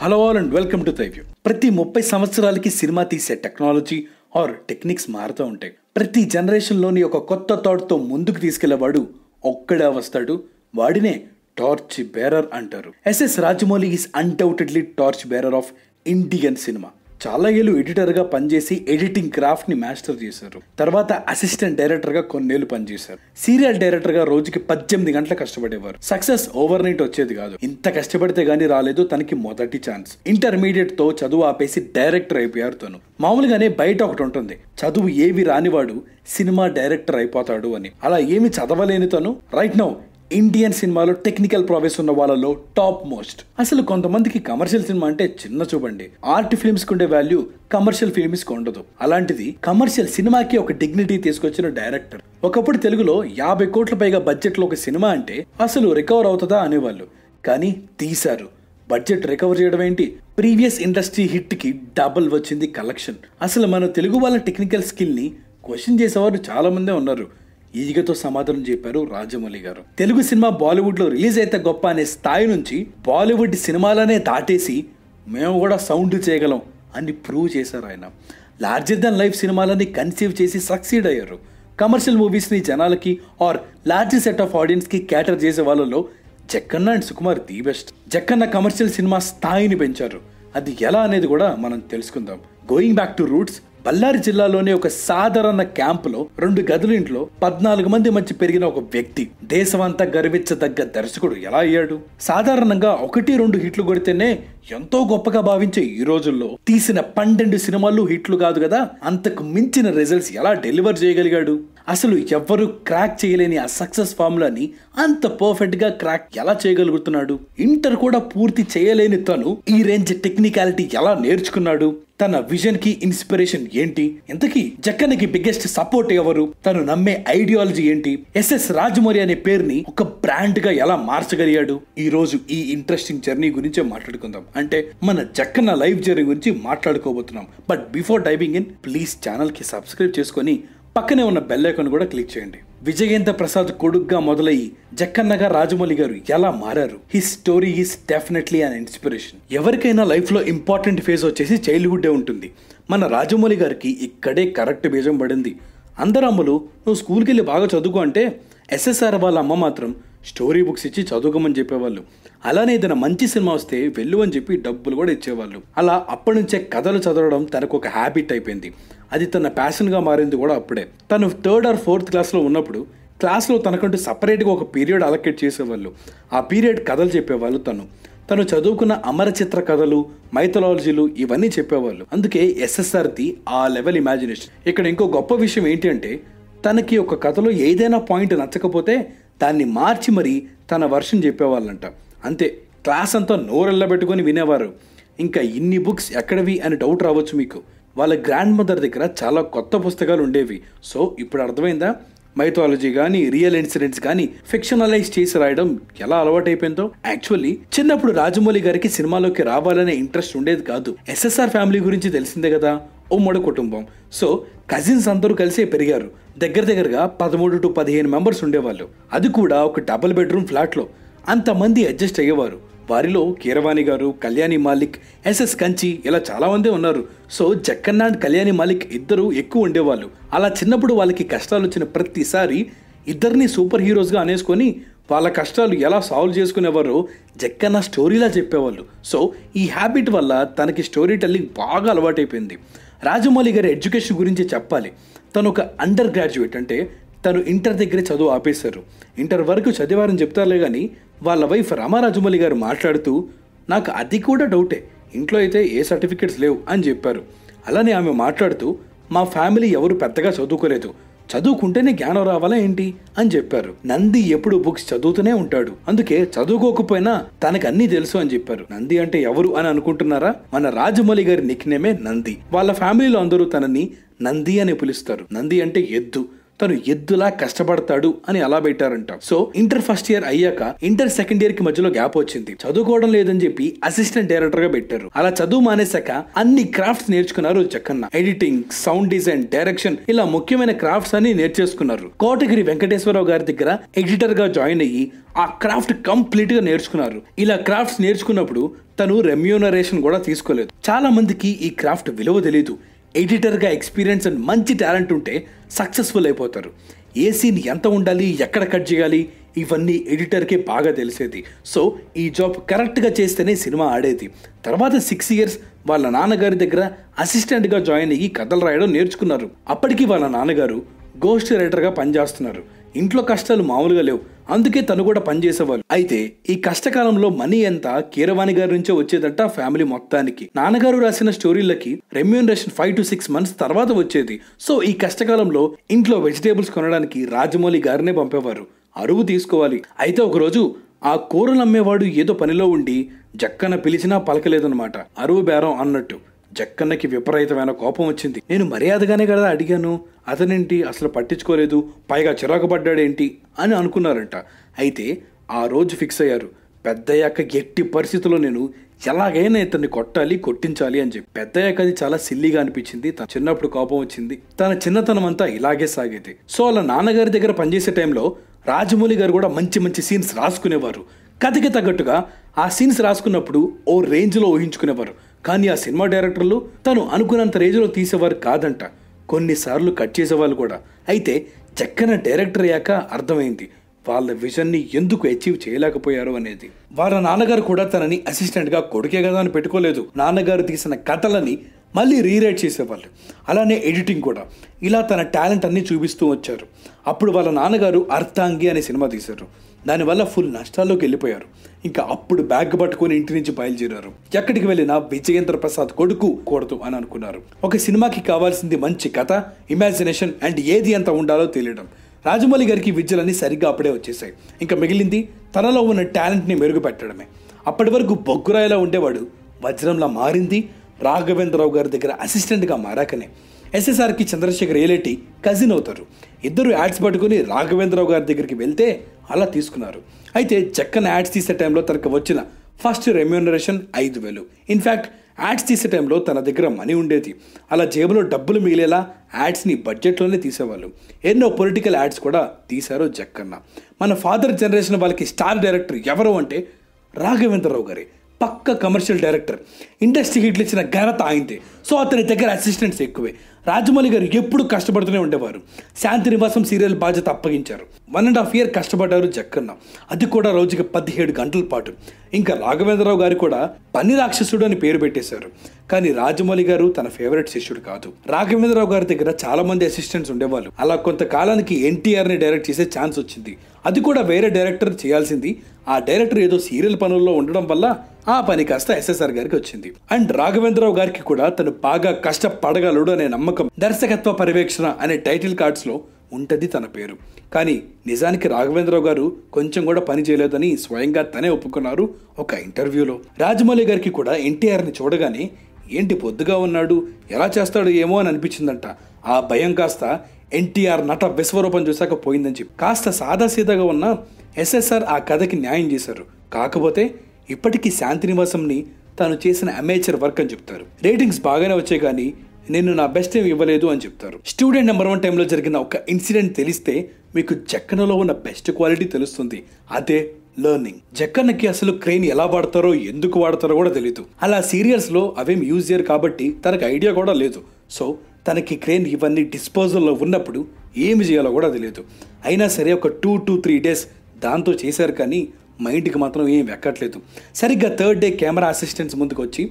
Hello all and welcome to you ప్రతి ముప్పై సంవత్సరాలకి సినిమా తీసే టెక్నాలజీ ఆర్ టెక్నిక్స్ మారుతూ ఉంటాయి ప్రతి జనరేషన్లోని ఒక కొత్త థాట్తో ముందుకు తీసుకెళ్లేవాడు ఒక్కడే వస్తాడు వాడినే టార్చ్ బేరర్ అంటారు SS Rajamouli is undoubtedly torch bearer of Indian cinema చాలా ఏళ్ళు ఎడిటర్గా పనిచేసి ఎడిటింగ్ క్రాఫ్ట్ని మాస్టర్ చేశారు తర్వాత అసిస్టెంట్ డైరెక్టర్గా కొన్నేళ్ళు పనిచేశారు సీరియల్ డైరెక్టర్గా రోజుకి పద్దెనిమిది గంటల కష్టపడేవారు సక్సెస్ ఓవర్ నైట్ వచ్చేది కాదు ఇంత కష్టపడితే గానీ రాలేదు తనకి మొదటి ఛాన్స్ ఇంటర్మీడియట్తో చదువు ఆపేసి డైరెక్టర్ అయిపోయారు తను మామూలుగానే బయట ఒకటి ఉంటుంది చదువు ఏవి రానివాడు సినిమా డైరెక్టర్ అయిపోతాడు అని అలా ఏమి చదవలేని తను రైట్ నౌ ఇండియన్ సినిమాలో టెక్నికల్ ప్రావెస్ ఉన్న వాళ్ళలో టాప్ మోస్ట్ అసలు కొంతమందికి కమర్షియల్ సినిమా అంటే చిన్న చూపండి ఆర్ట్ ఫిల్మ్స్ ఉండే వాల్యూ కమర్షియల్ ఫిల్మ్స్ ఉండదు అలాంటిది కమర్షియల్ సినిమాకి ఒక డిగ్నిటీ తీసుకొచ్చిన డైరెక్టర్ ఒకప్పుడు తెలుగులో యాభై కోట్ల పైగా బడ్జెట్లో ఒక సినిమా అంటే అసలు రికవర్ అవుతుందా అనేవాళ్ళు కానీ తీశారు బడ్జెట్ రికవర్ చేయడం ఏంటి ప్రీవియస్ ఇండస్ట్రీ హిట్ కి డబుల్ వచ్చింది కలెక్షన్ అసలు మన తెలుగు వాళ్ళ టెక్నికల్ స్కిల్ని క్వశ్చన్ చేసేవారు చాలా మందే ఉన్నారు ఈగతో సమాధానం చెప్పారు రాజమౌళి గారు తెలుగు సినిమా బాలీవుడ్ లో రిలీజ్ అయితే గొప్ప అనే స్థాయి నుంచి బాలీవుడ్ సినిమాలనే దాటేసి మేము కూడా సౌండ్ చేయగలం అని ప్రూవ్ చేశారు ఆయన లార్జర్ దెన్ లైఫ్ సినిమాలని కన్సీవ్ చేసి సక్సీడ్ అయ్యారు కమర్షియల్ మూవీస్ని జనాలకి ఆర్ లార్జ్ సెట్ ఆఫ్ ఆడియన్స్కి క్యాటర్ చేసే వాళ్ళలో Jakkanna and Sukumar the best Jakkanna commercial cinema స్థాయిని పెంచారు అది ఎలా అనేది కూడా మనం తెలుసుకుందాం going back to roots Ballari జిల్లాలోని ఒక సాధారణ క్యాంపులో రెండు గదుల ఇంట్లో పద్నాలుగు మంది మధ్య పెరిగిన ఒక వ్యక్తి దేశమంతా గర్వించదగ్గ దర్శకుడు ఎలా అయ్యాడు సాధారణంగా ఒకటి రెండు హిట్లు కొడితేనే ఎంతో గొప్పగా భావించే ఈ రోజుల్లో తీసిన పన్నెండు సినిమాలు హిట్లు కాదు కదా అంతకు మించిన రిజల్ట్స్ ఎలా డెలివర్ చేయగలిగాడు అసలు ఎవ్వరూ క్రాక్ చేయలేని ఆ సక్సెస్ ఫార్ములాని అంత పర్ఫెక్ట్ గా క్రాక్ ఎలా చేయగలుగుతున్నాడు ఇంటర్ కూడా పూర్తి చేయలేని తను ఈ రేంజ్ టెక్నికాలిటీ ఎలా నేర్చుకున్నాడు తన విజన్ కి ఇన్స్పిరేషన్ ఏంటి ఇంతకీ జక్కన్నకి బిగ్గెస్ట్ సపోర్ట్ ఎవరు తను నమ్మే ఐడియాలజీ ఏంటి ఎస్ఎస్ రాజమౌరి అనే పేరుని ఒక బ్రాండ్ గా ఎలా మార్చగలిగాడు ఈ రోజు ఈ ఇంట్రెస్టింగ్ జర్నీ గురించే మాట్లాడుకుందాం అంటే మన చక్కన లైఫ్ జర్నీ గురించి మాట్లాడుకోబోతున్నాం but before diving in please ఛానల్కి సబ్స్క్రైబ్ చేసుకొని పక్కనే ఉన్న బెల్ ఐకాన్ కూడా క్లిక్ చేయండి విజయేంద్ర ప్రసాద్ కొడుగ్గా మొదలయ్యి జక్కన్నగా రాజమౌళి గారు ఎలా మారారు his story is definitely an inspiration ఎవరికైనా లైఫ్లో ఇంపార్టెంట్ ఫేజ్ వచ్చేసి చైల్డ్హుడ్డే ఉంటుంది మన రాజమౌళి గారికి ఇక్కడే కరెక్ట్ బీజం పడింది అందరు అమ్మలు నువ్వు స్కూల్కి వెళ్ళి బాగా చదువుకో అంటే ఎస్ఎస్ఆర్ వాళ్ళ అమ్మ మాత్రం స్టోరీ బుక్స్ ఇచ్చి చదువుకోమని చెప్పేవాళ్ళు అలానే ఏదైనా మంచి సినిమా వస్తే వెళ్ళు అని చెప్పి డబ్బులు కూడా ఇచ్చేవాళ్ళు అలా అప్పటి నుంచే కథలు చదవడం తనకు ఒక హ్యాబిట్ అయిపోయింది అది తన ప్యాషన్గా మారింది కూడా అప్పుడే తను థర్డ్ ఆర్ ఫోర్త్ క్లాస్లో ఉన్నప్పుడు క్లాస్లో తనకంటూ సపరేట్గా ఒక పీరియడ్ అలకేట్ చేసేవాళ్ళు ఆ పీరియడ్ కథలు చెప్పేవాళ్ళు తను తను చదువుకున్న అమర చిత్ర కథలు మైథలాలజీలు ఇవన్నీ చెప్పేవాళ్ళు అందుకే ఎస్ఎస్ఆర్ది ఆ లెవెల్ ఇమాజినేషన్ ఇక్కడ ఇంకో గొప్ప విషయం ఏంటి అంటే తనకి ఒక కథలో ఏదైనా పాయింట్ నచ్చకపోతే దాన్ని మార్చి మరీ తన వర్షన్ చెప్పేవాళ్ళంట అంతే క్లాస్ అంతా పెట్టుకొని వినేవారు ఇంకా ఇన్ని బుక్స్ ఎక్కడవి అని డౌట్ రావచ్చు మీకు వాళ్ళ గ్రాండ్ మదర్ దగ్గర చాలా కొత్త పుస్తకాలు ఉండేవి సో ఇప్పుడు అర్థమైందా మైథాలజీ కానీ రియల్ ఇన్సిడెంట్స్ కానీ ఫిక్షనలైజ్ చేసి రాయడం ఎలా అలవాటైపోయిందో యాక్చువల్లీ చిన్నప్పుడు రాజమౌళి గారికి సినిమాలోకి రావాలనే ఇంట్రెస్ట్ ఉండేది కాదు ఎస్ఎస్ఆర్ ఫ్యామిలీ గురించి తెలిసిందే కదా ఉమ్మడి కుటుంబం సో కజిన్స్ అందరూ కలిసే పెరిగారు దగ్గర దగ్గరగా పదమూడు టు పదిహేను మెంబర్స్ ఉండేవాళ్ళు అది కూడా ఒక డబుల్ బెడ్రూమ్ ఫ్లాట్లో అంతమంది అడ్జస్ట్ అయ్యేవారు వారిలో కీరవాణి గారు కళ్యాణి మాలిక్ ఎస్ఎస్ కంచి ఇలా చాలామంది ఉన్నారు సో జక్కన్న అండ్ కళ్యాణి మాలిక్ ఇద్దరు ఎక్కువ ఉండేవాళ్ళు అలా చిన్నప్పుడు వాళ్ళకి కష్టాలు వచ్చిన ప్రతిసారి ఇద్దరిని సూపర్ హీరోస్గా అనేసుకొని వాళ్ళ కష్టాలు ఎలా సాల్వ్ చేసుకునేవారో జక్కన్న స్టోరీలా చెప్పేవాళ్ళు సో ఈ హ్యాబిట్ వల్ల తనకి స్టోరీ టెల్లింగ్ బాగా అలవాటైపోయింది రాజమౌళి గారి ఎడ్యుకేషన్ గురించి చెప్పాలి తను ఒక అండర్ గ్రాడ్యుయేట్ అంటే తను ఇంటర్ దగ్గరే చదువు ఆపేశారు ఇంటర్ వరకు చదివారని చెప్తారులే కానీ వాళ్ళ వైఫ్ రామారాజమౌళి గారు మాట్లాడుతూ నాకు అది కూడా డౌటే ఇంట్లో అయితే ఏ సర్టిఫికెట్స్ లేవు అని చెప్పారు అలానే ఆమె మాట్లాడుతూ మా ఫ్యామిలీ ఎవరు పెద్దగా చదువుకోలేదు చదువుకుంటేనే జ్ఞానం రావాలా ఏంటి అని చెప్పారు నంది ఎప్పుడు బుక్స్ చదువుతూనే ఉంటాడు అందుకే చదువుకోకపోయినా తనకు అన్ని తెలుసు అని చెప్పారు నంది అంటే ఎవరు అని అనుకుంటున్నారా మన రాజమౌళి గారి నిక్నేమే నంది వాళ్ళ ఫ్యామిలీలో అందరూ తనని నంది అని పిలుస్తారు నంది అంటే ఎద్దు తను ఎద్దులా కష్టపడతాడు అని అలా పెట్టారంట సో ఇంటర్ ఫస్ట్ ఇయర్ అయ్యాక ఇంటర్ సెకండ్ ఇయర్ కి మధ్యలో గ్యాప్ వచ్చింది చదువుకోవడం లేదని చెప్పి అసిస్టెంట్ డైరెక్టర్ గా పెట్టారు అలా చదువు మానేశాక అన్ని క్రాఫ్ట్స్ నేర్చుకున్నారు Jakkanna editing sound design direction ఇలా ముఖ్యమైన క్రాఫ్ట్స్ అని నేర్చేసుకున్నారు కోటగిరి వెంకటేశ్వరరావు గారి దగ్గర ఎడిటర్ గా జాయిన్ అయ్యి ఆ క్రాఫ్ట్ కంప్లీట్ గా నేర్చుకున్నారు ఇలా క్రాఫ్ట్స్ నేర్చుకున్నప్పుడు తను రెమ్యూనరేషన్ కూడా తీసుకోలేదు చాలా మందికి ఈ క్రాఫ్ట్ విలువ తెలియదు ఎడిటర్గా ఎక్స్పీరియన్స్ అండ్ మంచి టాలెంట్ ఉంటే సక్సెస్ఫుల్ అయిపోతారు ఏ సీన్ ఎంత ఉండాలి ఎక్కడ కట్ చేయాలి ఇవన్నీ ఎడిటర్కే బాగా తెలిసేది సో ఈ జాబ్ కరెక్ట్గా చేస్తేనే సినిమా ఆడేది తర్వాత సిక్స్ ఇయర్స్ వాళ్ళ నాన్నగారి దగ్గర అసిస్టెంట్గా జాయిన్ అయ్యి కథలు రాయడం నేర్చుకున్నారు అప్పటికి వాళ్ళ నాన్నగారు గోస్ట్ రైటర్గా పనిచేస్తున్నారు ఇంట్లో కష్టాలు మామూలుగా లేవు అందుకే తను కూడా పనిచేసేవాళ్ళు అయితే ఈ కష్టకాలంలో మనీ ఎంత కీరవాణి గారి నుంచే వచ్చేదంట ఫ్యామిలీ మొత్తానికి నాన్నగారు రాసిన స్టోరీలకి remuneration five to six months తర్వాత వచ్చేది సో ఈ కష్టకాలంలో ఇంట్లో వెజిటేబుల్స్ కొనడానికి రాజమౌళి గారినే పంపేవారు అరువు తీసుకోవాలి అయితే ఒకరోజు ఆ కూరలు అమ్మేవాడు ఏదో పనిలో ఉండి జక్కన పిలిచినా పలకలేదనమాట అరువు బేరం అన్నట్టు జక్కన్నకి విపరీతమైన కోపం వచ్చింది నేను మర్యాదగానే కదా అడిగాను అతనేంటి అసలు పట్టించుకోలేదు పైగా చిరాకు పడ్డాడేంటి అని అనుకున్నారంట అయితే ఆ రోజు ఫిక్స్ అయ్యారు పెద్దయ్యాక ఎట్టి పరిస్థితుల్లో నేను ఎలాగైనా ఇతన్ని కొట్టాలి కొట్టించాలి అని చెప్పి పెద్దయ్యాక అది చాలా సిల్లీగా అనిపించింది తన చిన్నప్పుడు కోపం వచ్చింది తన చిన్నతనం అంతా ఇలాగే సాగేది సో అలా నాన్నగారి దగ్గర పనిచేసే టైంలో రాజమౌళి గారు కూడా మంచి మంచి సీన్స్ రాసుకునేవారు కథకి తగ్గట్టుగా ఆ సీన్స్ రాసుకున్నప్పుడు ఓ రేంజ్లో ఊహించుకునేవారు కానీ ఆ సినిమా డైరెక్టర్లు తను అనుకున్నంత రేజులో తీసేవారు కాదంట కొన్నిసార్లు కట్ చేసేవాళ్ళు కూడా అయితే చక్కన డైరెక్టర్ అయ్యాక అర్థమైంది వాళ్ళ విజన్ని ఎందుకు అచీవ్ చేయలేకపోయారు అనేది వాళ్ళ నాన్నగారు కూడా తనని అసిస్టెంట్గా కొడుకే కదా అని పెట్టుకోలేదు నాన్నగారు తీసిన కథలని మళ్ళీ రీరైట్ చేసేవాళ్ళు అలానే ఎడిటింగ్ కూడా ఇలా తన టాలెంట్ అన్నీ చూపిస్తూ వచ్చారు అప్పుడు వాళ్ళ నాన్నగారు అర్థాంగి అనే సినిమా తీశారు దానివల్ల ఫుల్ నష్టాల్లోకి వెళ్ళిపోయారు ఇంకా అప్పుడు బ్యాగ్ పట్టుకుని ఇంటి నుంచి బయలుదేరారు ఎక్కడికి నా విజయేంద్ర ప్రసాద్ కొడుకు కూడదు అని అనుకున్నారు ఒక సినిమాకి కావాల్సింది మంచి కథ ఇమాజినేషన్ అండ్ ఏది ఎంత ఉండాలో తెలియడం రాజమౌళి గారికి విద్యలన్నీ సరిగ్గా అప్పుడే వచ్చేసాయి ఇంకా మిగిలింది తనలో ఉన్న టాలెంట్ని మెరుగుపెట్టడమే అప్పటి వరకు బొగ్గురాయిలో ఉండేవాడు వజ్రంలా మారింది రాఘవేంద్రరావు గారి దగ్గర అసిస్టెంట్గా మారాకనే ఎస్ఎస్ఆర్కి చంద్రశేఖర్ ఏలేటి కజిన్ అవుతారు ఇద్దరు యాడ్స్ పట్టుకుని రాఘవేంద్రరావు గారి దగ్గరికి వెళ్తే అలా తీసుకున్నారు అయితే చక్కని యాడ్స్ తీసే టైంలో తనకు వచ్చిన ఫస్ట్ రెమ్యూనరేషన్ ఐదు వేలు ఇన్ఫ్యాక్ట్ యాడ్స్ తీసే టైంలో తన దగ్గర మనీ ఉండేది అలా జేబులో డబ్బులు మిగిలేలా యాడ్స్ని బడ్జెట్లోనే తీసేవాళ్ళు ఎన్నో పొలిటికల్ యాడ్స్ కూడా తీశారు జక్కన్న మన ఫాదర్ జనరేషన్ వాళ్ళకి స్టార్ డైరెక్టర్ ఎవరు అంటే రాఘవేంద్రరావు గారే పక్క కమర్షియల్ డైరెక్టర్ ఇండస్ట్రీ హిట్లు ఇచ్చిన ఘనత ఆయనదే సో అతని దగ్గర అసిస్టెంట్స్ ఎక్కువే రాజమౌళి గారు ఎప్పుడు కష్టపడుతూనే ఉండేవారు శాంతి నివాసం సీరియల్ బాధ్యత అప్పగించారు వన్ అండ్ హాఫ్ ఇయర్ కష్టపడ్డారు జక్కన్న అది కూడా రోజుకి పదిహేడు గంటల పాటు ఇంకా రాఘవేంద్రరావు గారు కూడా పని రాక్షసుడు అని పేరు పెట్టేశారు కానీ రాజమౌళి గారు తన ఫేవరెట్ శిష్యుడు కాదు రాఘవేంద్రరావు గారి దగ్గర చాలా మంది అసిస్టెంట్స్ ఉండేవాళ్ళు అలా కొంతకాలానికి ఎన్టీఆర్ని డైరెక్ట్ చేసే ఛాన్స్ వచ్చింది అది కూడా వేరే డైరెక్టర్ చేయాల్సింది ఆ డైరెక్టర్ ఏదో సీరియల్ పనుల్లో ఉండడం వల్ల ఆ పని కాస్త ఎస్ఎస్ఆర్ గారికి వచ్చింది అండ్ రాఘవేంద్రరావు గారికి కూడా తను బాగా కష్టపడగలడు అనే నమ్మకం దర్శకత్వ పర్యవేక్షణ అనే టైటిల్ కార్డ్స్లో ఉంటుంది తన పేరు కానీ నిజానికి రాఘవేంద్రరావు గారు కొంచెం కూడా పని చేయలేదని స్వయంగా తనే ఒప్పుకున్నారు ఒక ఇంటర్వ్యూలో రాజమౌళి గారికి కూడా ఎన్టీఆర్ని చూడగానే ఏంటి పొద్దుగా ఉన్నాడు ఎలా చేస్తాడు ఏమో అని అనిపించిందంట ఆ భయం కాస్త ఎన్టీఆర్ నట విశ్వరూపం చూశాక పోయిందని చెప్పి కాస్త సాదాసీదాగా ఉన్న ఎస్ఎస్ఆర్ ఆ కథకి న్యాయం చేశారు కాకపోతే ఇప్పటికీ శాంతినివాసంని తాను చేసిన అమేచర్ వర్క్ అని చెప్తారు రేటింగ్స్ బాగానే వచ్చాయి కానీ నేను నా బెస్ట్ ఏమి ఇవ్వలేదు అని చెప్తారు స్టూడెంట్ నెంబర్ వన్ టైంలో జరిగిన ఒక ఇన్సిడెంట్ తెలిస్తే మీకు జక్కనలో ఉన్న బెస్ట్ క్వాలిటీ తెలుస్తుంది అదే లెర్నింగ్ జక్కన్నకి అసలు క్రెయిన్ ఎలా వాడతారో ఎందుకు వాడతారో కూడా తెలియదు అలా లో అవేం యూజ్ చేయరు కాబట్టి తనకు ఐడియా కూడా లేదు సో తనకి క్రెయిన్ ఇవన్నీ డిస్పోజల్లో ఉన్నప్పుడు ఏమి చేయాలో కూడా తెలియదు అయినా సరే ఒక టూ టూ త్రీ డేస్ దాంతో చేశారు కానీ మైండ్కి మాత్రం ఏం ఎక్కట్లేదు సరిగ్గా థర్డ్ డే కెమెరా అసిస్టెంట్స్ ముందుకు వచ్చి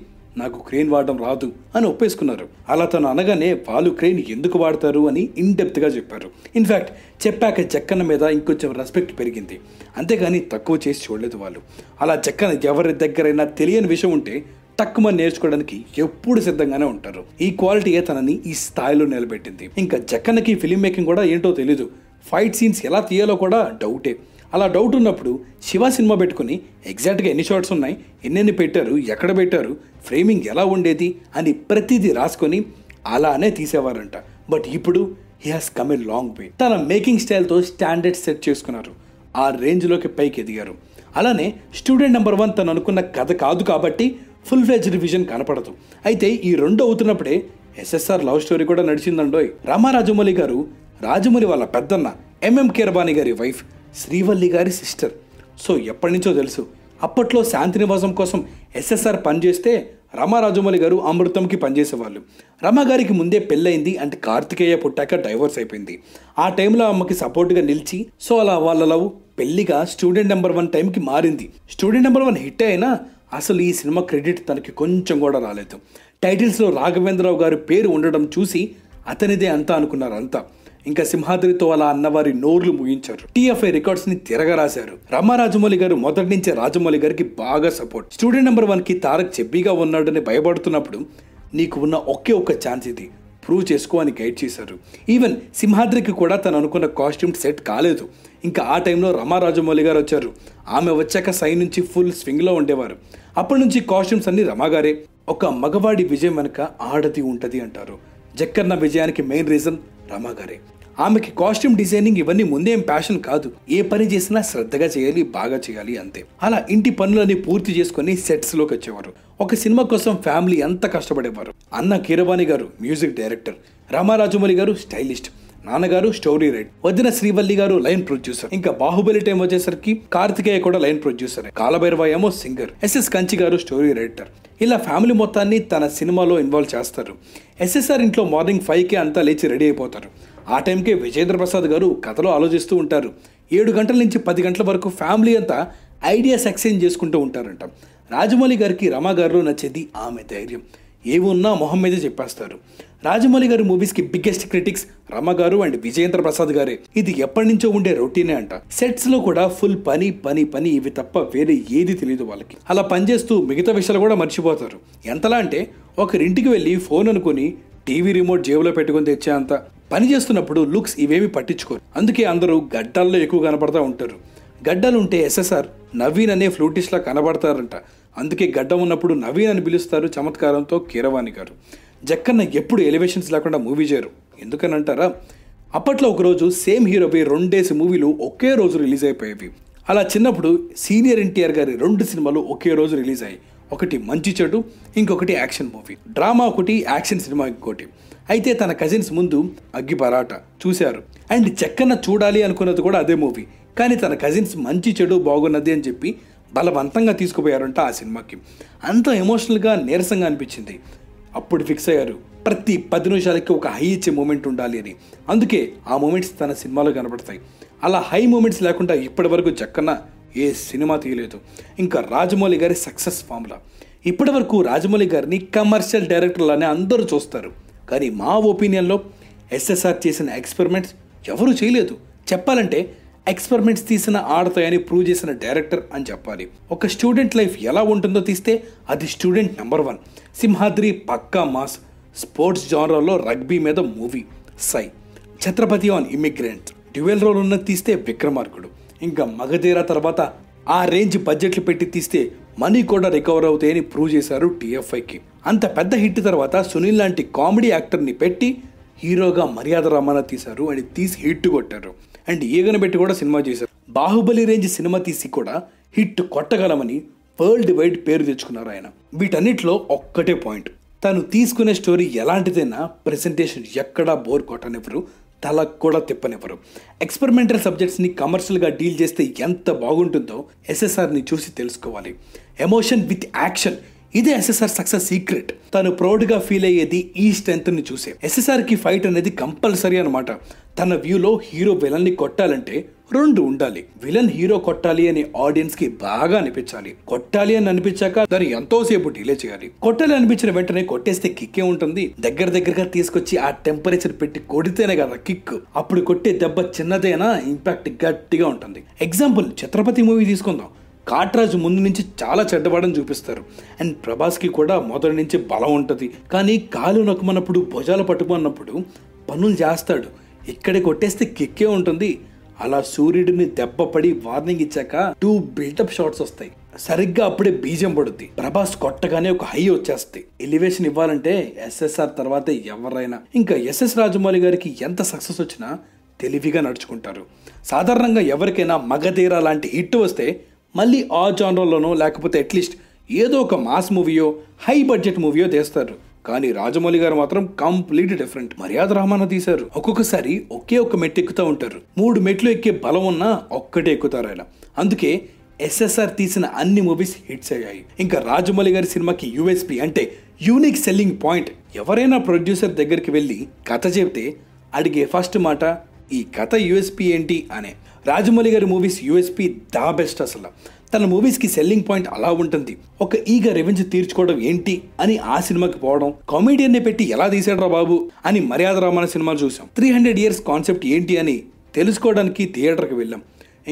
నాకు క్రేన్ వాడడం రాదు అని ఒప్పేసుకున్నారు అలా తను అనగానే వాళ్ళు క్రేన్ ఎందుకు వాడతారు అని ఇన్డెప్త్గా చెప్పారు ఇన్ఫ్యాక్ట్ చెప్పాక చెక్కన మీద ఇంకొంచెం రెస్పెక్ట్ పెరిగింది అంతేగాని తక్కువ చేసి చూడలేదు వాళ్ళు అలా చెక్కన ఎవరి దగ్గరైనా తెలియని విషయం ఉంటే తక్కువ నేర్చుకోవడానికి ఎప్పుడు సిద్ధంగానే ఉంటారు ఈ క్వాలిటీయే తనని ఈ స్థాయిలో నిలబెట్టింది ఇంకా జక్కన్నకి ఫిలిం మేకింగ్ కూడా ఏంటో తెలీదు ఫైట్ సీన్స్ ఎలా తీయాలో కూడా డౌటే అలా డౌట్ ఉన్నప్పుడు శివ సినిమా పెట్టుకుని ఎగ్జాక్ట్గా ఎన్ని షార్ట్స్ ఉన్నాయి ఎన్నెన్ని పెట్టారు ఎక్కడ పెట్టారు ఫ్రేమింగ్ ఎలా ఉండేది అని ప్రతిదీ రాసుకొని అలానే తీసేవారంట బట్ ఇప్పుడు he has come a long way తన మేకింగ్ స్టైల్తో స్టాండర్డ్ సెట్ చేసుకున్నారు ఆ రేంజ్లోకి పైకి ఎదిగారు అలానే స్టూడెంట్ నెంబర్ వన్ తను అనుకున్న కథ కాదు కాబట్టి ఫుల్ ఫ్లెజ్ రివిజన్ కనపడదు అయితే ఈ రెండు అవుతున్నప్పుడే ఎస్ఎస్ఆర్ లవ్ స్టోరీ కూడా నడిచిందండోయ్ రామారాజమౌళి గారు రాజమౌళి వాళ్ళ పెద్దన్న ఎంఎం కేర్బాని గారి వైఫ్ శ్రీవల్లి గారి సిస్టర్ సో ఎప్పటి నుంచో తెలుసు అప్పట్లో శాంతి నివాసం కోసం ఎస్ఎస్ఆర్ పనిచేస్తే రమారాజమౌళి గారు అమృతంకి పనిచేసేవాళ్ళు రమగారికి ముందే పెళ్ళయింది అంటే కార్తికేయ పుట్టాక డైవర్స్ అయిపోయింది ఆ టైంలో అమ్మకి సపోర్ట్గా నిలిచి సో అలా వాళ్ళ లవ్ పెళ్లిగా స్టూడెంట్ నెంబర్ వన్ టైంకి మారింది స్టూడెంట్ నెంబర్ వన్ హిట్ అయినా అసలు ఈ సినిమా క్రెడిట్ తనకి కొంచెం కూడా రాలేదు టైటిల్స్లో రాఘవేంద్రరావు గారి పేరు ఉండడం చూసి అతనిదే అంతా అనుకున్నారు అంతా ఇంకా సింహాద్రితో అలా అన్నవారి నోర్లు ముగించారు టీఎఫ్ఐ రికార్డ్స్ ని తిరగరాశారు రామారాజమౌళి గారు మొదటి నుంచే రాజమౌళి గారికి బాగా సపోర్ట్ స్టూడెంట్ నెంబర్ వన్ కి తారక్ చెబ్బీగా ఉన్నాడని భయపడుతున్నప్పుడు నీకు ఉన్న ఒకే ఒక్క ఛాన్స్ ఇది ప్రూవ్ చేసుకో అని గైడ్ చేశారు ఈవెన్ సింహాద్రికి కూడా తను అనుకున్న కాస్ట్యూమ్ సెట్ కాలేదు ఇంకా ఆ టైంలో రమారాజమౌళి గారు వచ్చారు ఆమె వచ్చాక సైన్ నుంచి ఫుల్ స్వింగ్లో ఉండేవారు అప్పటి నుంచి కాస్ట్యూమ్స్ అన్ని రమాగారే ఒక మగవాడి విజయం వెనుక ఆడది ఉంటుంది అంటారు జక్కన్న విజయానికి మెయిన్ రీజన్ రమాగారే ఆమెకి కాస్ట్యూమ్ డిజైనింగ్ ఇవన్నీ ముందేం ప్యాషన్ కాదు ఏ పని చేసినా శ్రద్ధగా చేయాలి బాగా చేయాలి అంతే అలా ఇంటి పనులన్నీ పూర్తి చేసుకుని సెట్స్లోకి వచ్చేవారు ఒక సినిమా కోసం ఫ్యామిలీ ఎంత కష్టపడేవారు అన్న కీరవాణి గారు మ్యూజిక్ డైరెక్టర్ రామారాజమౌళి గారు స్టైలిస్ట్ నాన్నగారు స్టోరీ రైట్ వదిన శ్రీవల్లి గారు లైన్ ప్రొడ్యూసర్ ఇంకా బాహుబలి టైం వచ్చేసరికి కార్తికేయ కూడా లైన్ ప్రొడ్యూసర్ కాలభైరవ ఏమో సింగర్ ఎస్ఎస్ కంచి గారు స్టోరీ రైటర్ ఇలా ఫ్యామిలీ మొత్తాన్ని తన సినిమాలో ఇన్వాల్వ్ చేస్తారు ఎస్ఎస్ఆర్ ఇంట్లో మార్నింగ్ ఫైవ్కే అంతా లేచి రెడీ అయిపోతారు ఆ టైంకే విజేంద్ర ప్రసాద్ గారు కథలో ఆలోచిస్తూ ఉంటారు ఏడు గంటల నుంచి పది గంటల వరకు ఫ్యామిలీ అంతా ఐడియాస్ ఎక్స్చేంజ్ చేసుకుంటూ ఉంటారంట రాజమౌళి గారికి రమా గారిలో నచ్చేది ఆమె ధైర్యం ఏమున్నా మొహం మీదే చెప్పేస్తారు రాజమౌళి గారి మూవీస్ కి బిగ్గెస్ట్ క్రిటిక్స్ రమ గారు అండ్ విజయేంద్ర ప్రసాద్ గారే ఇది ఎప్పటి నుంచో ఉండే రొటీనే అంట సెట్స్ లో కూడా ఫుల్ పని పని పని ఇవి తప్ప వేరే ఏది తెలియదు వాళ్ళకి అలా పనిచేస్తూ మిగతా విషయాలు కూడా మర్చిపోతారు ఎంతలా అంటే ఒకరింటికి వెళ్ళి ఫోన్ అనుకుని టీవీ రిమోట్ జేబులో పెట్టుకుని అంత పని చేస్తున్నప్పుడు లుక్స్ ఇవేమి పట్టించుకోరు అందుకే అందరూ గడ్డల్లో ఎక్కువ కనపడతా ఉంటారు గడ్డలుంటే ఎస్ఎస్ఆర్ నవీన్ అనే లా కనబడతారంట అందుకే గడ్డం ఉన్నప్పుడు నవీన్ అని పిలుస్తారు చమత్కారంతో కీరవాణి గారు జక్కన్న ఎప్పుడు ఎలివేషన్స్ లేకుండా మూవీ చేయరు ఎందుకని అంటారా అప్పట్లో ఒకరోజు సేమ్ హీరోపై రెండేసి మూవీలు ఒకే రోజు రిలీజ్ అయిపోయేవి అలా చిన్నప్పుడు సీనియర్ ఎన్టీఆర్ గారి రెండు సినిమాలు ఒకే రోజు రిలీజ్ అయ్యాయి ఒకటి మంచి చెడు ఇంకొకటి యాక్షన్ మూవీ డ్రామా ఒకటి యాక్షన్ సినిమా ఇంకోటి అయితే తన కజిన్స్ ముందు అగ్గి పరాట చూశారు అండ్ చెక్కన చూడాలి అనుకున్నది కూడా అదే మూవీ కానీ తన కజిన్స్ మంచి చెడు బాగున్నది అని చెప్పి బలవంతంగా తీసుకుపోయారంట ఆ సినిమాకి అంత ఎమోషనల్గా నీరసంగా అనిపించింది అప్పుడు ఫిక్స్ అయ్యారు ప్రతి పది నిమిషాలకి ఒక హై ఇచ్చే మూమెంట్ ఉండాలి అని అందుకే ఆ మూమెంట్స్ తన సినిమాలో కనబడతాయి అలా హై మూమెంట్స్ లేకుండా ఇప్పటి వరకు ఏ సినిమా తీయలేదు ఇంకా రాజమౌళి గారి సక్సెస్ ఫార్ములా ఇప్పటి వరకు రాజమౌళి గారిని కమర్షియల్ డైరెక్టర్లానే అందరూ చూస్తారు కానీ మా ఒపీనియన్లో ఎస్ఎస్ఆర్ చేసిన ఎక్స్పెరిమెంట్స్ ఎవరూ చేయలేదు చెప్పాలంటే ఎక్స్పెరిమెంట్స్ తీసిన ఆడతాయని ప్రూవ్ చేసిన డైరెక్టర్ అని చెప్పాలి ఒక స్టూడెంట్ లైఫ్ ఎలా ఉంటుందో తీస్తే అది స్టూడెంట్ నెంబర్ వన్ సింహాద్రి పక్కా మాస్ స్పోర్ట్స్ జానరాలో రగ్బీ మీద movie Sye Chatrapathi on immigrant dual role ఉన్న తీస్తే విక్రమార్కుడు ఇంకా మగధీరా తర్వాత ఆ రేంజ్ బడ్జెట్లు పెట్టి తీస్తే మనీ కూడా రికవర్ అవుతాయని ప్రూవ్ చేశారు టీఎఫ్ఐకి అంత పెద్ద హిట్ తర్వాత సునీల్ లాంటి కామెడీ యాక్టర్ని పెట్టి హీరోగా మర్యాద రామాన తీశారు అండ్ తీసి హిట్ కొట్టారు అండ్ ఈగన పెట్టి కూడా సినిమా చేశారు బాహుబలి రేంజ్ సినిమా తీసి కూడా హిట్ కొట్టగలమని వరల్డ్ వైడ్ పేరు తెచ్చుకున్నారు ఆయన వీటన్నిటిలో ఒక్కటే పాయింట్ తను తీసుకునే స్టోరీ ఎలాంటిదైనా ప్రెజెంటేషన్ ఎక్కడా బోర్ కొట్టనివ్వరు తల కూడా తిప్పనివ్వరు ఎక్స్పెరిమెంటల్ సబ్జెక్ట్స్ని కమర్షియల్గా డీల్ చేస్తే ఎంత బాగుంటుందో ఎస్ఎస్ఆర్ని చూసి తెలుసుకోవాలి ఎమోషన్ విత్ యాక్షన్ ఇదే ఎస్ఎస్ఆర్ సక్సెస్ సీక్రెట్ తను ప్రౌడ్గా ఫీల్ అయ్యేది ఈ స్ట్రెంత్ని చూసే ఎస్ఎస్ఆర్కి ఫైట్ అనేది కంపల్సరీ అనమాట తన వ్యూలో హీరో విలన్ని కొట్టాలంటే రెండు ఉండాలి విలన్ హీరో కొట్టాలి అని ఆడియన్స్ కి బాగా అనిపించాలి కొట్టాలి అని అనిపించాక దాన్ని ఎంతో సేపు డిలే చేయాలి కొట్టాలి అనిపించిన వెంటనే కొట్టేస్తే కిక్కే ఉంటుంది దగ్గర దగ్గరగా తీసుకొచ్చి ఆ టెంపరేచర్ పెట్టి కొడితేనే కదా కిక్ అప్పుడు కొట్టే దెబ్బ చిన్నదైనా ఇంపాక్ట్ గట్టిగా ఉంటుంది ఎగ్జాంపుల్ ఛత్రపతి మూవీ తీసుకుందాం కాట్రాజ్ ముందు నుంచి చాలా చెడ్డవాడని చూపిస్తారు అండ్ ప్రభాస్కి కూడా మొదటి నుంచి బలం ఉంటుంది కానీ కాలు నొక్కమన్నప్పుడు భుజాలు పట్టుకున్నప్పుడు పనులు చేస్తాడు ఇక్కడే కొట్టేస్తే కిక్కే ఉంటుంది అలా సూర్యుడిని దెబ్బపడి వార్నింగ్ ఇచ్చాక టూ బిల్డప్ షాట్స్ వస్తాయి సరిగ్గా అప్పుడే బీజం పడుద్ది ప్రభాస్ కొట్టగానే ఒక హై వచ్చేస్తాయి ఎలివేషన్ ఇవ్వాలంటే ఎస్ఎస్ఆర్ తర్వాత ఎవరైనా ఇంకా ఎస్ఎస్ రాజమౌళి గారికి ఎంత సక్సెస్ వచ్చినా తెలివిగా నడుచుకుంటారు సాధారణంగా ఎవరికైనా మగధీర లాంటి హిట్ వస్తే మళ్ళీ ఆ జానర్లోనో లేకపోతే అట్లీస్ట్ ఏదో ఒక మాస్ మూవీయో హై బడ్జెట్ మూవీయో తీస్తారు కానీ రాజమౌళి గారు మాత్రం కంప్లీట్ డిఫరెంట్ మర్యాద రహమాన తీశారు ఒక్కొక్కసారి ఒకే ఒక్క మెట్టు ఎక్కుతూ ఉంటారు మూడు మెట్లు ఎక్కే బలం ఉన్నా ఒక్కటే ఎక్కుతారు ఆయన అందుకే ఎస్ఎస్ఆర్ తీసిన అన్ని మూవీస్ హిట్స్ అయ్యాయి ఇంకా రాజమౌళి గారి సినిమాకి యుఎస్పి అంటే యూనిక్ సెల్లింగ్ పాయింట్ ఎవరైనా ప్రొడ్యూసర్ దగ్గరికి వెళ్ళి కథ చెబితే అడిగే ఫస్ట్ మాట ఈ కథ యూఎస్పి ఏంటి అనే రాజమౌళి గారి మూవీస్ యూఎస్పి దా బెస్ట్ అసలు తన మూవీస్కి సెల్లింగ్ పాయింట్ అలా ఉంటుంది ఒక ఈగ రెవెన్స్ తీర్చుకోవడం ఏంటి అని ఆ సినిమాకి పోవడం కామెడియన్ని పెట్టి ఎలా తీసాడరా బాబు అని మర్యాద రామాన సినిమాలు చూసాం త్రీ హండ్రెడ్ ఇయర్స్ కాన్సెప్ట్ ఏంటి అని తెలుసుకోవడానికి థియేటర్కి వెళ్ళాం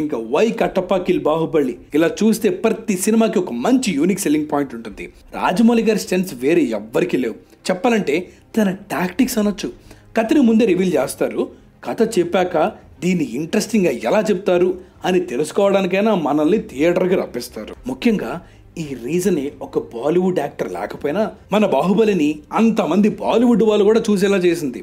ఇంకా వై కట్టప్ప కిల్ బాహుబలి ఇలా చూస్తే ప్రతి సినిమాకి ఒక మంచి యూనిక్ సెల్లింగ్ పాయింట్ ఉంటుంది రాజమౌళి గారి స్టెన్స్ వేరే ఎవ్వరికి లేవు చెప్పాలంటే తన టాక్టిక్స్ అనొచ్చు కథని ముందే రివీల్ చేస్తారు కథ చెప్పాక దీన్ని ఇంట్రెస్టింగ్గా ఎలా చెప్తారు అని తెలుసుకోవడానికైనా మనల్ని థియేటర్కి రప్పిస్తారు ముఖ్యంగా ఈ రీజనే ఒక బాలీవుడ్ యాక్టర్ లేకపోయినా మన బాహుబలిని అంతమంది బాలీవుడ్ వాళ్ళు కూడా చూసేలా చేసింది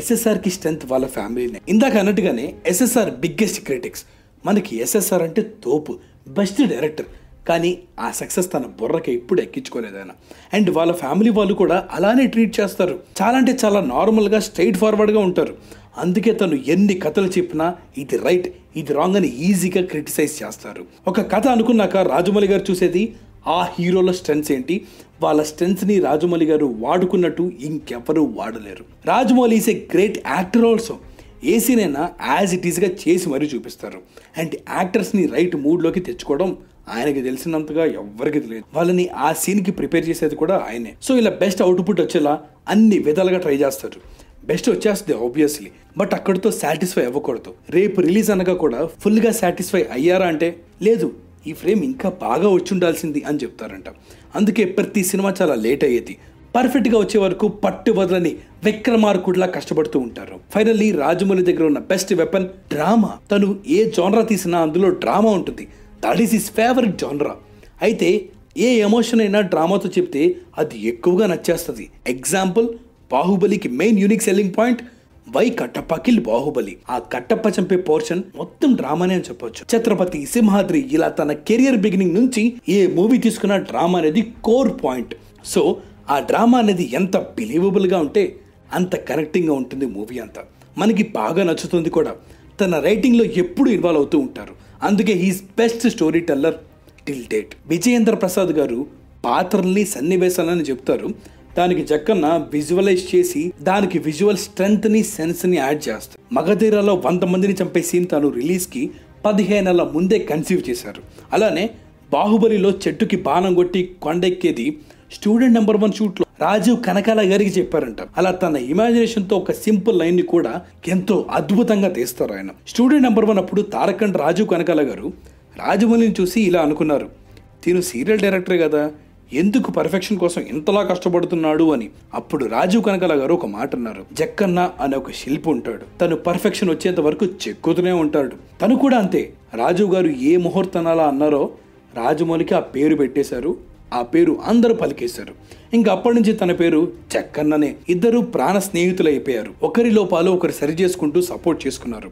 ఎస్ఎస్ఆర్కి స్ట్రెంత్ వాళ్ళ ఫ్యామిలీనే ఇందాక అన్నట్టుగానే ఎస్ఎస్ఆర్ బిగ్గెస్ట్ క్రిటిక్స్ మనకి ఎస్ఎస్ఆర్ అంటే తోపు బెస్ట్ డైరెక్టర్ కానీ ఆ సక్సెస్ తన బుర్రకి ఎప్పుడు ఎక్కించుకోలేదు ఆయన అండ్ వాళ్ళ ఫ్యామిలీ వాళ్ళు కూడా అలానే ట్రీట్ చేస్తారు చాలా అంటే చాలా నార్మల్గా స్ట్రైట్ ఫార్వర్డ్గా ఉంటారు అందుకే తను ఎన్ని కథలు చెప్పినా ఇది రైట్ ఇది రాంగ్ అని ఈజీగా క్రిటిసైజ్ చేస్తారు ఒక కథ అనుకున్నాక రాజమౌళి గారు చూసేది ఆ హీరోల స్ట్రెంగ్స్ ఏంటి వాళ్ళ స్ట్రెంగ్స్ని రాజమౌళి గారు వాడుకున్నట్టు ఇంకెవరూ వాడలేరు Rajamouli is a great actor also ఏసీనైనా యాజ్ ఇట్ ఈస్గా చేసి మరీ చూపిస్తారు అండ్ యాక్టర్స్ని రైట్ మూడ్లోకి తెచ్చుకోవడం ఆయనకి తెలిసినంతగా ఎవ్వరికి తెలియదు వాళ్ళని ఆ సీన్కి ప్రిపేర్ చేసేది కూడా ఆయనే సో ఇలా బెస్ట్ అవుట్పుట్ వచ్చేలా అన్ని విధాలుగా ట్రై చేస్తారు బెస్ట్ వచ్చేస్తుంది ఆబ్వియస్లీ బట్ అక్కడితో సాటిస్ఫై అవ్వకూడదు రేపు రిలీజ్ అనగా కూడా ఫుల్గా సాటిస్ఫై అయ్యారా అంటే లేదు ఈ ఫ్రేమ్ ఇంకా బాగా వచ్చి ఉండాల్సింది అని చెప్తారంట అందుకే ప్రతి సినిమా చాలా లేట్ అయ్యేది పర్ఫెక్ట్గా వచ్చే వరకు పట్టు వదలని విక్రమార్కుడిలా కష్టపడుతూ ఉంటారు ఫైనల్లీ రాజమౌళి దగ్గర ఉన్న బెస్ట్ వెపన్ డ్రామా తను ఏ జానరా తీసినా అందులో డ్రామా ఉంటుంది that is his favourite genre అయితే ఏ ఎమోషన్ అయినా డ్రామాతో చెప్తే అది ఎక్కువగా నచ్చేస్తుంది ఎగ్జాంపుల్ బాహుబలికి main unique selling point why Kattappa kill Baahubali ఆ కట్టప్ప చంపే పోర్షన్ మొత్తం డ్రామానే అని చెప్పొచ్చు ఛత్రపతి సింహాద్రి ఇలా తన కెరియర్ బిగినింగ్ నుంచి ఏ మూవీ తీసుకున్న డ్రామా అనేది కోర్ పాయింట్ సో ఆ డ్రామా అనేది ఎంత బిలీవబుల్గా ఉంటే అంత కనెక్టింగ్గా ఉంటుంది మూవీ అంతా మనకి బాగా నచ్చుతుంది కూడా తన రైటింగ్లో ఎప్పుడు ఇన్వాల్వ్ అవుతూ ఉంటారు అందుకే he's best story teller till date Vijayendra Prasad గారు పాత్రల్ని సన్నివేశాలని చెప్తారు దానికి జక్కన్న విజువలైజ్ చేసి దానికి విజువల్ స్ట్రెంగ్త్ని సెన్స్ని యాడ్ చేస్తారు మగధీరాలో వంద మందిని చంపే సీన్ తాను రిలీజ్కి నెలల ముందే కన్సీవ్ చేశారు అలానే బాహుబలిలో చెట్టుకి బాణం కొట్టి కొండెక్కేది స్టూడెంట్ నెంబర్ వన్ షూట్లో రాజీవ్ కనకాల గారికి చెప్పారంట అలా తన ఇమాజినేషన్తో ఒక సింపుల్ లైన్ని కూడా ఎంతో అద్భుతంగా తీస్తారు ఆయన స్టూడెంట్ నెంబర్ వన్ అప్పుడు తారకండ్ రాజీవ్ కనకాల గారు రాజమౌళిని చూసి ఇలా అనుకున్నారు తిను సీరియల్ డైరెక్టర్ కదా ఎందుకు పర్ఫెక్షన్ కోసం ఇంతలా కష్టపడుతున్నాడు అని అప్పుడు రాజీవ్ కనకల గారు ఒక మాట అన్నారు జక్కన్న అనే ఒక శిల్పి ఉంటాడు తను పర్ఫెక్షన్ వచ్చేంత వరకు చెక్కుతూనే ఉంటాడు తను కూడా అంతే రాజు గారు ఏ ముహూర్తనాలా అన్నారో రాజమౌళికి ఆ పేరు పెట్టేశారు ఆ పేరు అందరూ పలికేశారు ఇంకా అప్పటి నుంచి తన పేరు చెక్కన్ననే ఇద్దరు ప్రాణ స్నేహితులు అయిపోయారు ఒకరి లోపాలు ఒకరు సరి చేసుకుంటూ సపోర్ట్ చేసుకున్నారు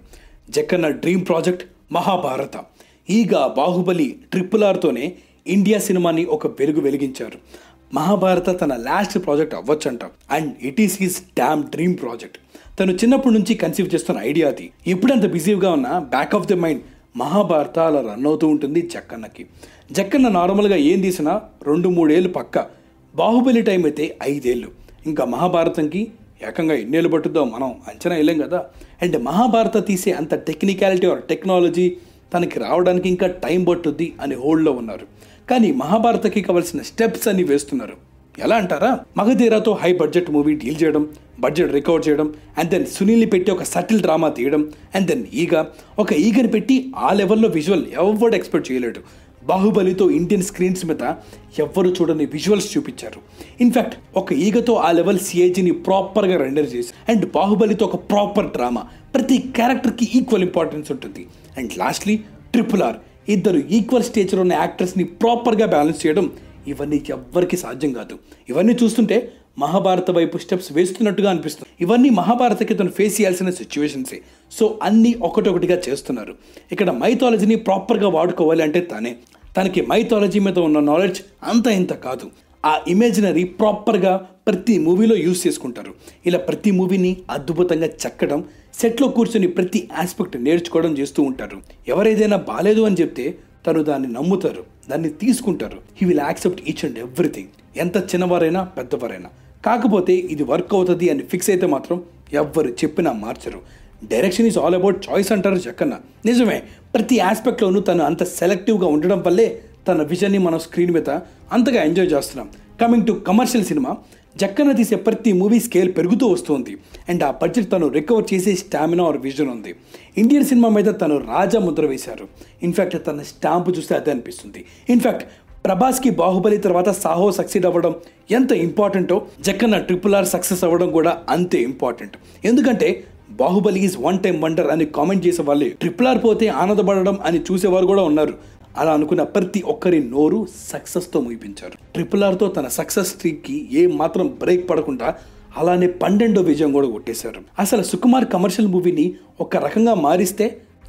జక్కన్న డ్రీమ్ ప్రాజెక్ట్ మహాభారత ఈగా బాహుబలి ట్రిపుల్ ఆర్తోనే ఇండియా సినిమాని ఒక వెలుగు వెలిగించారు మహాభారత తన లాస్ట్ ప్రాజెక్ట్ అవ్వచ్చంట and it is his dam dream project తను చిన్నప్పటి నుంచి కన్సీవ్ చేస్తున్న ఐడియా అది ఎప్పుడంత బిజీగా ఉన్నా back of the mind Mahabharata అలా రన్ అవుతూ ఉంటుంది చక్కన్నకి జక్కన్న నార్మల్గా ఏం తీసినా రెండు మూడేళ్ళు పక్క బాహుబలి టైం అయితే ఐదేళ్ళు ఇంకా మహాభారతంకి ఏకంగా ఎన్నేళ్ళు పట్టుద్దో మనం అంచనా వెళ్ళాం కదా అండ్ మహాభారత తీసే అంత టెక్నికాలిటీ ఆర్ టెక్నాలజీ తనకి రావడానికి ఇంకా టైం పట్టుద్ది అని హోల్డ్లో ఉన్నారు కానీ మహాభారతకి కావాల్సిన స్టెప్స్ అన్ని వేస్తున్నారు ఎలా అంటారా మగధీరాతో హై బడ్జెట్ మూవీ డీల్ చేయడం బడ్జెట్ రికవర్ చేయడం అండ్ దెన్ సునీల్ని పెట్టి ఒక సటిల్ డ్రామా తీయడం అండ్ దెన్ ఈగ ఒక ఈగని పెట్టి ఆ లెవెల్లో విజువల్ ఎవరు ఎక్స్పెక్ట్ చేయలేడు బాహుబలితో ఇండియన్ స్క్రీన్స్ మీద ఎవ్వరు చూడని విజువల్స్ చూపించారు ఇన్ఫ్యాక్ట్ ఒక ఈగతో ఆ లెవెల్ సిఏజీని ప్రాపర్గా రెండర్ చేసి అండ్ బాహుబలితో ఒక ప్రాపర్ డ్రామా ప్రతి క్యారెక్టర్కి ఈక్వల్ ఇంపార్టెన్స్ ఉంటుంది అండ్ లాస్ట్లీ ట్రిపుల్ ఆర్ ఇద్దరు ఈక్వల్ స్టేజ్లో ఉన్న యాక్టర్స్ని ప్రాపర్గా బ్యాలెన్స్ చేయడం ఇవన్నీ ఎవ్వరికి సాధ్యం కాదు ఇవన్నీ చూస్తుంటే మహాభారత వైపు స్టెప్స్ వేస్తున్నట్టుగా అనిపిస్తుంది ఇవన్నీ మహాభారతకి తను ఫేస్ చేయాల్సిన సిచ్యువేషన్సే సో అన్నీ ఒకటొకటిగా చేస్తున్నారు ఇక్కడ మైథాలజీని ప్రాపర్గా వాడుకోవాలి అంటే తానే తనకి మైథాలజీ మీద ఉన్న నాలెడ్జ్ అంత ఇంత కాదు ఆ ఇమేజినరీ ప్రాపర్గా ప్రతి మూవీలో యూస్ చేసుకుంటారు ఇలా ప్రతి మూవీని అద్భుతంగా చెక్కడం సెట్లో కూర్చొని ప్రతి ఆస్పెక్ట్ నేర్చుకోవడం చేస్తూ ఉంటారు ఎవరేదైనా బాగాలేదు అని చెప్తే తను దాన్ని నమ్ముతారు దాన్ని తీసుకుంటారు he will accept each and everything ఎంత చిన్నవారైనా పెద్దవారైనా కాకపోతే ఇది వర్క్ అవుతుంది అని ఫిక్స్ అయితే మాత్రం ఎవ్వరు చెప్పినా మార్చరు direction is all about choice అంటారు చక్కన్న నిజమే ప్రతి ఆస్పెక్ట్లోనూ తను అంత సెలెక్టివ్గా ఉండడం వల్లే తన విజన్ని మనం స్క్రీన్ మీద అంతగా ఎంజాయ్ చేస్తున్నాం coming to commercial cinema Jakkanna తీసే ప్రతి మూవీ స్కేల్ పెరుగుతూ వస్తుంది అండ్ ఆ బడ్జెట్ తను రికవర్ చేసే స్టామినా ఆర్ విజన్ ఉంది ఇండియన్ సినిమా మీద తను రాజా ముద్ర వేశారు ఇన్ఫ్యాక్ట్ తన స్టాంపు చూస్తే అదే అనిపిస్తుంది ఇన్ఫ్యాక్ట్ ప్రభాస్కి బాహుబలి తర్వాత సాహో సక్సెడ్ అవ్వడం ఎంత ఇంపార్టెంటో జక్కన్న ట్రిపుల్ ఆర్ సక్సెస్ అవ్వడం కూడా అంతే ఇంపార్టెంట్ ఎందుకంటే Baahubali is one time wonder అని కామెంట్ చేసే వాళ్ళే ట్రిపుల్ ఆర్ పోతే ఆనందపడడం అని చూసేవారు కూడా ఉన్నారు అలా అనుకున్న ప్రతి ఒక్కరి నోరు సక్సెస్తో ముగిపించారు ట్రిపుల్ ఆర్తో తన సక్సెస్ స్ట్రీక్కి ఏ మాత్రం బ్రేక్ పడకుండా అలానే పన్నెండో విజయం కూడా కొట్టేశారు అసలు సుకుమార్ కమర్షియల్ మూవీని ఒక రకంగా మారిస్తే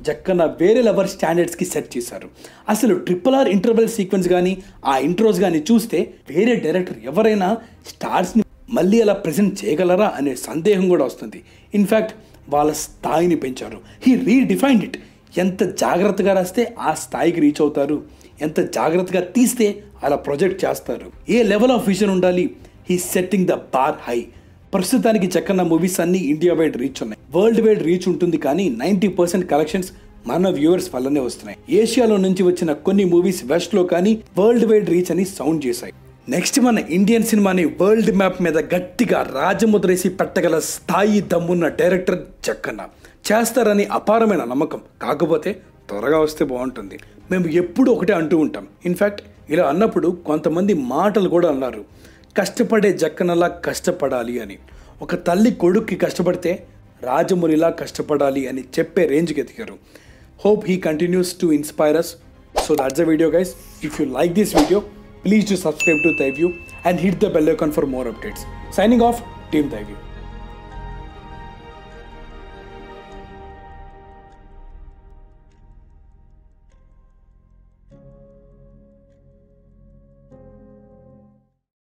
జక్కన వేరే లెవర్ స్టాండర్డ్స్కి సెట్ చేశారు అసలు ట్రిపుల్ ఆర్ ఇంటర్వెల్ సీక్వెన్స్ కానీ ఆ ఇంట్రోస్ కానీ చూస్తే వేరే డైరెక్టర్ ఎవరైనా స్టార్స్ని మళ్ళీ అలా ప్రజెంట్ చేయగలరా అనే సందేహం కూడా వస్తుంది ఇన్ఫ్యాక్ట్ వాళ్ళ స్థాయిని పెంచారు హీ రీడిఫైన్డ్ ఇట్ ఎంత జాగ్రత్తగా రాస్తే ఆ స్థాయికి రీచ్ అవుతారు ఎంత జాగ్రత్తగా తీస్తే అలా ప్రొజెక్ట్ చేస్తారు ఏ లెవెల్ ఆఫ్ విజన్ ఉండాలి he setting the bar high ప్రస్తుతానికి చెక్కన్న మూవీస్ అన్నీ ఇండియా వైడ్ రీచ్ ఉన్నాయి వరల్డ్ వైడ్ రీచ్ ఉంటుంది కానీ నైంటీ పర్సెంట్ కలెక్షన్స్ మన వ్యూవర్స్ వల్లనే వస్తున్నాయి ఏషియాలో నుంచి వచ్చిన కొన్ని మూవీస్ వెస్ట్లో కానీ వరల్డ్ వైడ్ రీచ్ అని సౌండ్ చేశాయి నెక్స్ట్ మన ఇండియన్ సినిమాని వరల్డ్ మ్యాప్ మీద గట్టిగా రాజముద్రేసి పెట్టగల స్థాయి దమ్మున్న డైరెక్టర్ చక్కన్న చేస్తారని అపారమైన నమ్మకం కాకపోతే త్వరగా వస్తే బాగుంటుంది మేము ఎప్పుడు ఒకటే అంటూ ఉంటాం ఇన్ఫ్యాక్ట్ ఇలా అన్నప్పుడు కొంతమంది మాటలు కూడా అన్నారు కష్టపడే జక్కనలా కష్టపడాలి అని ఒక తల్లి కొడుక్కి కష్టపడితే రాజమునిలా కష్టపడాలి అని చెప్పే రేంజ్కి ఎదిగారు hope he continues to inspire us so that's a video guys if you like this video Please do subscribe to ThiView and hit the bell icon for more updates. Signing off, Team ThiView.